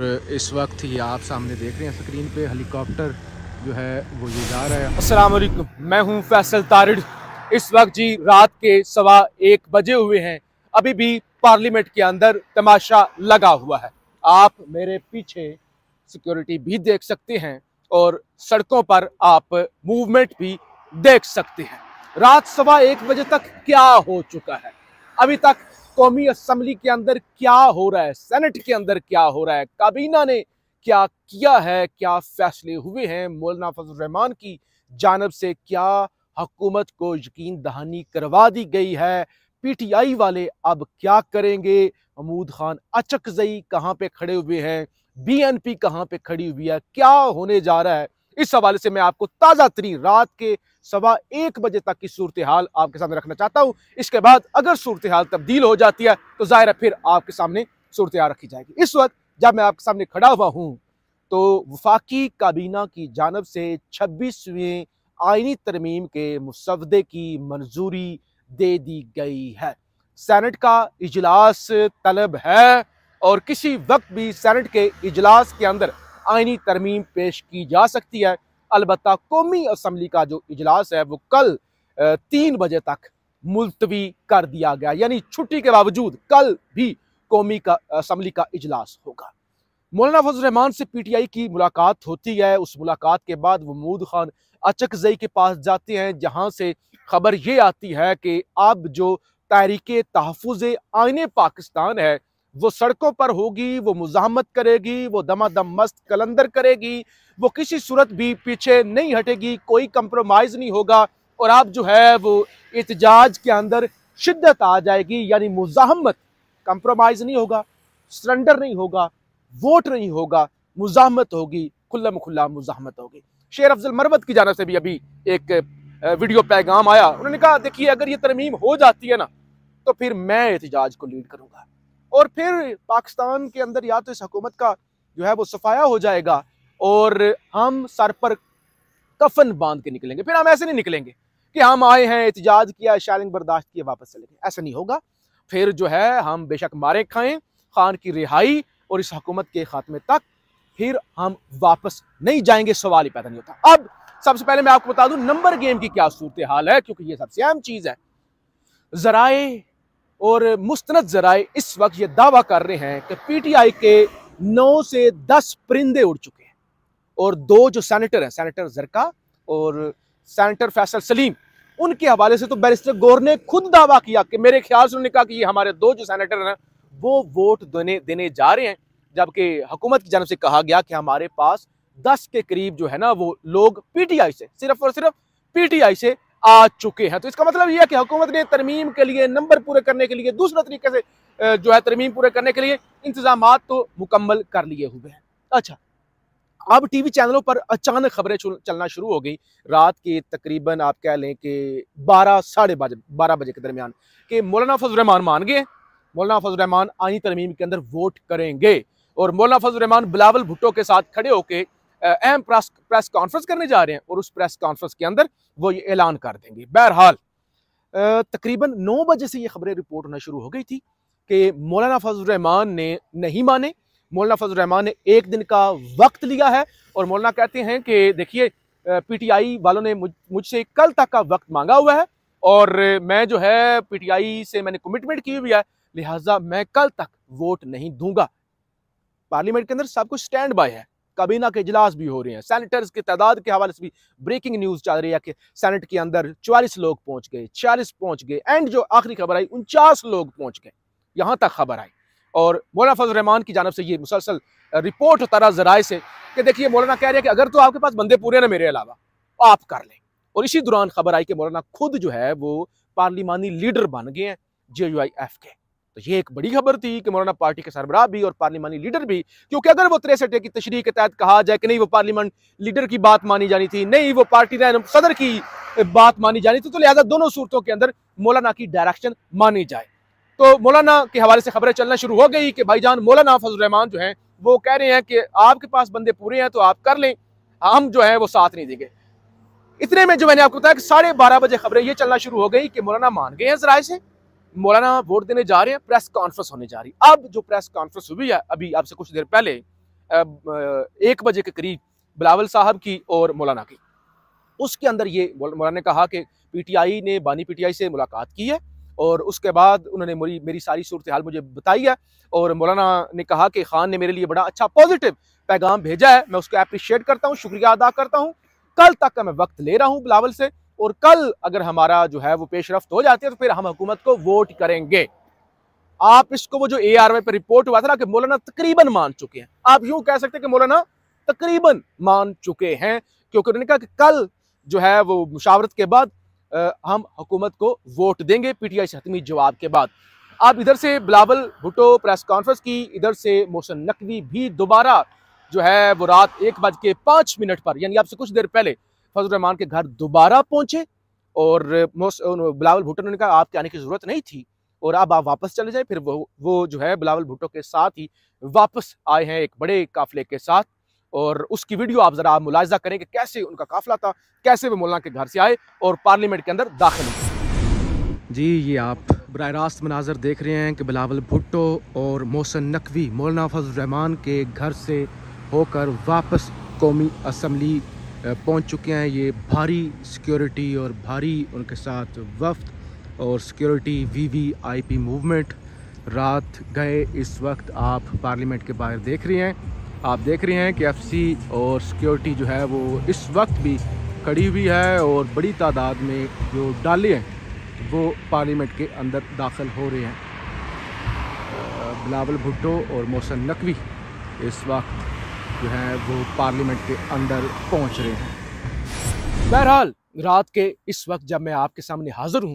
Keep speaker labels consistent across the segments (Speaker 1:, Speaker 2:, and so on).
Speaker 1: और इस वक्त ये आप सामने देख रहे हैं स्क्रीन पे हेलीकॉप्टर जो है वो ये जा रहा है असलम मैं हूँ फैसल तारिड इस वक्त जी रात के सवा एक बजे हुए हैं अभी भी पार्लियामेंट के अंदर तमाशा लगा हुआ है आप मेरे पीछे सिक्योरिटी भी देख सकते हैं और सड़कों पर आप मूवमेंट भी देख सकते हैं रात सवा एक बजे तक क्या हो चुका है अभी तक कौमी असम्बली के अंदर क्या हो रहा है सेनेट के अंदर क्या हो रहा है काबीना ने क्या किया है क्या फैसले हुए हैं मौलाना रहमान की जानब से क्या हकूमत को यकीन दहानी करवा दी गई है पीटीआई वाले अब क्या करेंगे महमूद खान अचकजई कहाँ पे खड़े हुए हैं बीएनपी कहाँ पे खड़ी हुई है क्या होने जा रहा है इस हवाले से मैं आपको ताज़ा तरीन रात के सवा एक बजे तक की सूरत हाल आपके सामने रखना चाहता हूँ इसके बाद अगर सूरत हाल तब्दील हो जाती है तो ज़ाहिर है फिर आपके सामने सूरत हाल रखी जाएगी इस वक्त जब मैं आपके सामने खड़ा हुआ हूँ तो वफाकी काबीना की जानब से छब्बीसवें आइनी तरमीम के मुसवदे की मंजूरी दे दी गई है सैनट का इजलास तलब है और किसी वक्त भी सैनट के इजलास के अंदर आइनी तरमीम पेश की जा सकती है अलबत् कौमी असम्बली का जो इजलास है वो कल तीन बजे तक मुलतवी कर दिया गया यानी छुट्टी के बावजूद कल भी कौमी का असम्बली का इजलास होगा मौलाना फजलरहमान से पी टी आई की मुलाकात होती है उस मुलाकात के बाद वमूद खान अचक जई के पास जाते हैं जहाँ से खबर ये आती है कि अब जो तहरीक तहफ़ आइने पाकिस्तान है वो सड़कों पर होगी वो मुजामत करेगी वो दमादम मस्त कलंदर करेगी वो किसी सूरत भी पीछे नहीं हटेगी कोई कंप्रोमाइज़ नहीं होगा और आप जो है वो एहतजाज के अंदर शिद्दत आ जाएगी यानी मुजामत कंप्रोमाइज़ नहीं होगा सरेंडर नहीं होगा वोट नहीं होगा मुजामत होगी खुल्लम खुल्ला मुजामत होगी शेर अफजल मरवत की जानब से भी अभी एक वीडियो पैगाम आया उन्होंने कहा देखिए अगर ये तरमीम हो जाती है ना तो फिर मैं एहतजाज को लीड करूंगा और फिर पाकिस्तान के अंदर या तो इस हकूमत का जो है वो सफाया हो जाएगा और हम सर पर कफन बांध के निकलेंगे फिर हम ऐसे नहीं निकलेंगे कि हम आए हैं एहतजाज किया शालिंग बर्दाश्त किया वापस चले गए ऐसा नहीं होगा फिर जो है हम बेशक मारे खाएं खान की रिहाई और इस हकूमत के खात्मे तक फिर हम वापस नहीं जाएंगे सवाल ही पैदा नहीं होता अब सबसे पहले मैं आपको बता दूं नंबर गेम की क्या सूरत हाल है क्योंकि ये सबसे अहम चीज़ है जराए और मुस्तनद जराए इस वक्त ये दावा कर रहे हैं कि पीटीआई के नौ से दस परिंदे उड़ चुके हैं और दो जो सैनिटर हैं सैनिटर जरका और सैनिटर फैसल सलीम उनके हवाले से तो बैरिस्टर गौर ने खुद दावा किया कि मेरे ख्याल से उन्होंने कहा कि ये हमारे दो जो सैनिटर हैं वो वोट देने देने जा रहे हैं जबकि हुकूमत की जानव से कहा गया कि हमारे पास दस के करीब जो है ना वो लोग आई से सिर्फ और सिर्फ आई से आ चुके हैं तो इसका मतलब यह है कि हुकूमत ने तरमीम के लिए नंबर पूरे करने के लिए दूसरे तरीके से जो है तरमीम पूरे करने के लिए इंतजाम तो मुकम्मल कर लिए हुए हैं अच्छा अब टीवी चैनलों पर अचानक खबरें चलना शुरू हो गई रात के तकरीबन आप कह लें कि बारह साढ़े बारह बजे के दरमियान कि मौलाना फजलरहमान मान गए मौलाना फजलरहमान आनी तरमीम के अंदर वोट करेंगे और मौलाना फजलरहमान बिलावल भुट्टो के साथ खड़े होकर अहम प्रेस प्रेस कॉन्फ्रेंस करने जा रहे हैं और उस प्रेस कॉन्फ्रेंस के अंदर वो ये ऐलान कर देंगे बहरहाल तकरीबन नौ बजे से ये खबरें रिपोर्ट होना शुरू हो गई थी कि मौलाना फजलरहमान ने नहीं माने मौलाना फजलरहमान ने एक दिन का वक्त लिया है और मौलाना कहते हैं कि देखिए पीटीआई वालों ने मुझसे कल तक का वक्त मांगा हुआ है और मैं जो है पीटीआई से मैंने कमिटमेंट की हुई है लिहाजा मैं कल तक वोट नहीं दूंगा पार्लियामेंट के अंदर सब कुछ स्टैंड बाय है काबीना के इजलास भी हो रहे हैं सैनिटर्स की तादाद के हवाले से भी ब्रेकिंग न्यूज़ चल रही है कि सैनेट के अंदर चालीस लोग पहुंच गए छियालीस पहुंच गए एंड जो आखिरी खबर आई उनचास लोग पहुंच गए यहाँ तक खबर आई और मौलाना फजल रहमान की जानब से ये मुसलसल रिपोर्ट उतारा जराए से कि देखिए मौलाना कह रहे हैं कि अगर तो आपके पास बंदे पूरे ना मेरे अलावा आप कर लें और इसी दौरान खबर आई कि मौलाना खुद जो है वो पार्लिमानी लीडर बन गए हैं जे यू आई एफ के तो ये एक बड़ी खबर थी कि मौलाना पार्टी के सरबराह भी और पार्लिमानी लीडर भी क्योंकि अगर वो तिरसठ की तशरी के तहत कहा जाए कि नहीं वो पार्लियामेंट लीडर की बात मानी जानी थी नहीं वो पार्टी सदर की बात मानी जानी थी तो लिहाजा दोनों सूरतों के अंदर मौलाना की डायरेक्शन मानी जाए तो मौलाना के हवाले से खबरें चलना शुरू हो गई कि भाईजान मौलाना फजलरहमान जो है वो कह रहे हैं कि आपके पास बंदे पूरे हैं तो आप कर लें हम जो है वो साथ नहीं देंगे इतने में जो मैंने आपको बताया कि साढ़े बारह बजे खबरें ये चलना शुरू हो गई कि मौलाना मान गए हैं जराये से मौलाना वोट देने जा रहे हैं प्रेस कॉन्फ्रेंस होने जा रही है अब जो प्रेस कॉन्फ्रेंस हुई है अभी आपसे कुछ देर पहले एक बजे के करीब बिलावल साहब की और मौलाना की उसके अंदर ये मौलाना ने कहा कि पीटीआई ने बानी पीटीआई से मुलाकात की है और उसके बाद उन्होंने मेरी मेरी सारी सूरत हाल मुझे बताई है और मौलाना ने कहा कि खान ने मेरे लिए बड़ा अच्छा पॉजिटिव पैगाम भेजा है मैं उसको अप्रिशिएट करता हूँ शुक्रिया अदा करता हूँ कल तक का मैं वक्त ले रहा हूँ बिलावल से और कल अगर हमारा जो है वो पेश रफ्त हो जाती है तो फिर हम हुकूमत को वोट करेंगे आप इसको वो जो ए आर वाई पर रिपोर्ट हुआ था ना कि मौलाना तकरीबन मान चुके हैं आप यूं कह सकते हैं कि मौलाना तकरीबन मान चुके हैं क्योंकि उन्होंने कहा कि कल जो है वो मुशावरत के बाद आ, हम हुकूमत को वोट देंगे पीटीआई से हतमी जवाब के बाद आप इधर से बिलावल भुटो प्रेस कॉन्फ्रेंस की इधर से मोहसन नकवी भी दोबारा जो है वो रात एक बज के पाँच मिनट पर यानी आपसे कुछ देर पहले फजलरहमान के घर दोबारा पहुंचे और बिलावल भुट्टो ने कहा आपके आने की ज़रूरत नहीं थी और अब आप वापस चले जाए फिर वो वो जो है बिलावल भुट्टो के साथ ही वापस आए हैं एक बड़े काफिले के साथ और उसकी वीडियो आप ज़रा मुलायजा करें कि कैसे उनका काफिला था कैसे वो मौलाना के घर से आए और पार्लियामेंट के अंदर दाखिल हुए जी ये आप बर रास्त मनाजर देख रहे हैं कि बिलावल भुट्टो और मोहसन नकवी मौलाना फजल रहमान के घर से होकर वापस कौमी असम्बली पहुंच चुके हैं ये भारी सिक्योरिटी और भारी उनके साथ वफ्त और security V V I P movement रात गए इस वक्त आप पार्लियामेंट के बाहर देख रहे हैं आप देख रहे हैं कि एफ सी और सिक्योरिटी जो है वो इस वक्त भी खड़ी हुई है और बड़ी तादाद में जो डाले हैं वो पार्लियामेंट के अंदर दाखिल हो रहे हैं बिलावल भुट्टो और मोहसन नकवी इस वक्त जो है वो पार्लियामेंट के अंदर पहुंच रहे हैं बहरहाल रात के इस वक्त जब मैं आपके सामने हाजिर हूं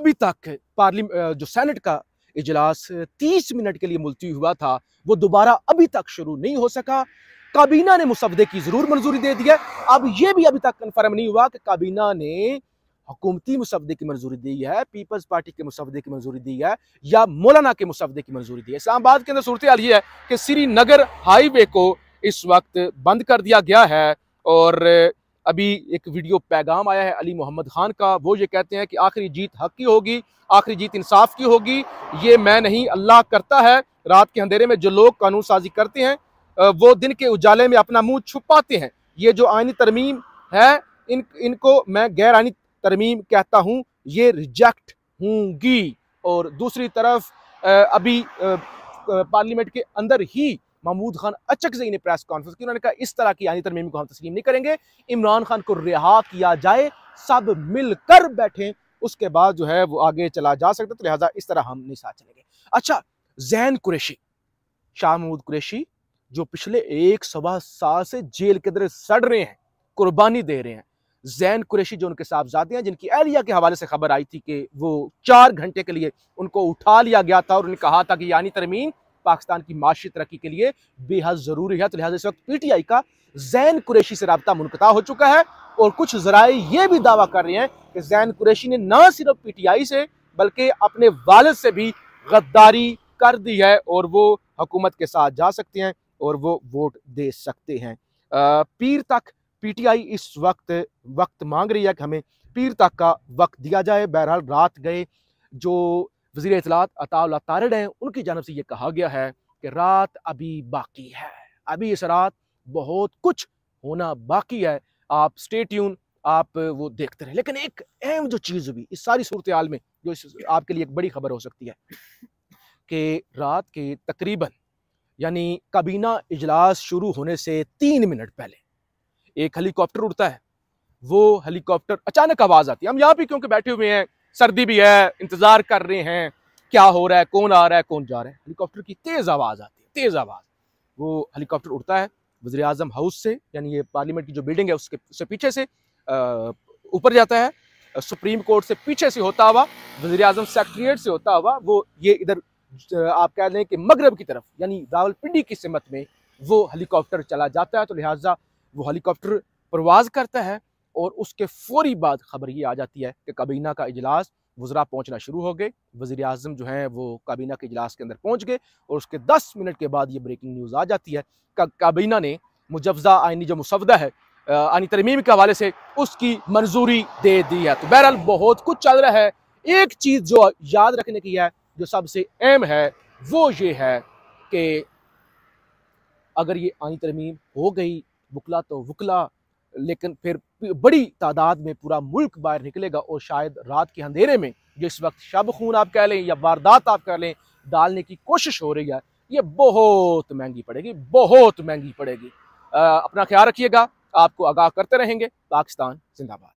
Speaker 1: अभी तक पार्लियामेंट जो सेनेट का इजलास 30 मिनट के लिए मुलतवी हुआ था वो दोबारा अभी तक शुरू नहीं हो सका काबीना ने मुसवदे की ज़रूर मंजूरी दे दी है अब ये भी अभी तक कन्फर्म नहीं हुआ कि काबीना ने हुकूमती मुसवदे की मंजूरी दी है पीपल्स पार्टी के मुसवदे की मंजूरी दी है या मौलाना के मुसवदे की मंजूरी दी है इस्लामाबाद के अंदर सूरत हाल ये है कि श्रीनगर हाईवे को इस वक्त बंद कर दिया गया है और अभी एक वीडियो पैगाम आया है अली मोहम्मद खान का वो ये कहते हैं कि आखिरी जीत हक की होगी आखिरी जीत इंसाफ की होगी ये मैं नहीं अल्लाह करता है रात के अंधेरे में जो लोग कानून साजी करते हैं वो दिन के उजाले में अपना मुंह छुपाते हैं ये जो आयनी तरमीम है इन इनको मैं गैर आइनी तरमीम कहता हूँ ये रिजेक्ट होंगी और दूसरी तरफ अभी पार्लियामेंट के अंदर ही महमूद खान अचक से इन्हें प्रेस कॉन्फ्रेंस की उन्होंने कहा इस तरह की आनी तरमीमी को हम तस्लीम नहीं करेंगे इमरान खान को रिहा किया जाए सब मिलकर बैठें उसके बाद जो है वो आगे चला जा सकता तो लिहाजा इस तरह हम नहीं साथ चलेंगे अच्छा जैन कुरेशी शाह महमूद कुरेशी जो पिछले एक सवा साल से जेल के अंदर सड़ रहे हैं कुर्बानी दे रहे हैं जैन कुरेशी जो उनके साहबजादे हैं जिनकी एहलिया के हवाले से खबर आई थी कि वो चार घंटे के लिए उनको उठा लिया गया था और उन्हें कहा था कि यानी तरमीम पाकिस्तान की माशी तरक्की के लिए बेहद ज़रूरी है तो लिहाजा इस वक्त पीटीआई का जैन कुरेशी से रबता मुनकता हो चुका है और कुछ जराए ये भी दावा कर रहे हैं कि जैन कुरेशी ने न सिर्फ पीटीआई से बल्कि अपने वालद से भी गद्दारी कर दी है और वो हुकूमत के साथ जा सकते हैं और वो वोट दे सकते हैं पीर तक पीटीआई इस वक्त वक्त मांग रही है कि हमें पीर तक का वक्त दिया जाए बहरहाल रात गए जो वजीर इतलात अताउल्ला तारड हैं उनकी जानब से ये कहा गया है कि रात अभी बाकी है अभी इस रात बहुत कुछ होना बाकी है आप स्टेट्यून आप वो देखते रहे लेकिन एक अहम जो चीज़ हुई इस सारी सूरत हाल में जो आपके लिए एक बड़ी खबर हो सकती है कि रात के तकरीबन यानी काबीना इजलास शुरू होने से तीन मिनट पहले एक हेलीकॉप्टर उड़ता है वो हेलीकॉप्टर अचानक आवाज़ आती है हम यहाँ पे क्योंकि बैठे हुए हैं सर्दी भी है इंतजार कर रहे हैं क्या हो रहा है कौन आ रहा है कौन जा रहा है हेलीकॉप्टर की तेज आवाज आती है तेज आवाज वो हेलीकॉप्टर उड़ता है वजी अजम हाउस से यानी ये पार्लियामेंट की जो बिल्डिंग है उसके उससे पीछे से ऊपर जाता है सुप्रीम कोर्ट से पीछे से होता हुआ वजी अजम सेक्रट्रियट से होता हुआ वो ये इधर आप कह लें कि मगरब की तरफ यानी रावलपिंडी की सिमत में वो हेलीकॉप्टर चला जाता है तो लिहाजा वो हेलीकॉप्टर परवाज करता है और उसके फौरी बाद खबर ये आ जाती है कि काबीना का इजलास वजरा पहुँचना शुरू हो गए वज़ी अजम जो हैं वो काबीना के इजलास के अंदर पहुँच गए और उसके दस मिनट के बाद ये ब्रेकिंग न्यूज़ आ जाती है का, काबीना ने मुजवजा आइनी जो मुसवदा है आनी तरमीम के हवाले से उसकी मंजूरी दे दी है तो बहरहाल बहुत कुछ चल रहा है एक चीज़ जो याद रखने की है जो सबसे अहम है वो ये है कि अगर ये आनी तरमीम हो गई वकला तो वकला लेकिन फिर बड़ी तादाद में पूरा मुल्क बाहर निकलेगा और शायद रात के अंधेरे में जिस वक्त शब खून आप कह लें या वारदात आप कह लें डालने की कोशिश हो रही है ये बहुत महंगी पड़ेगी बहुत महंगी पड़ेगी आ, अपना ख्याल रखिएगा आपको आगाह करते रहेंगे पाकिस्तान जिंदाबाद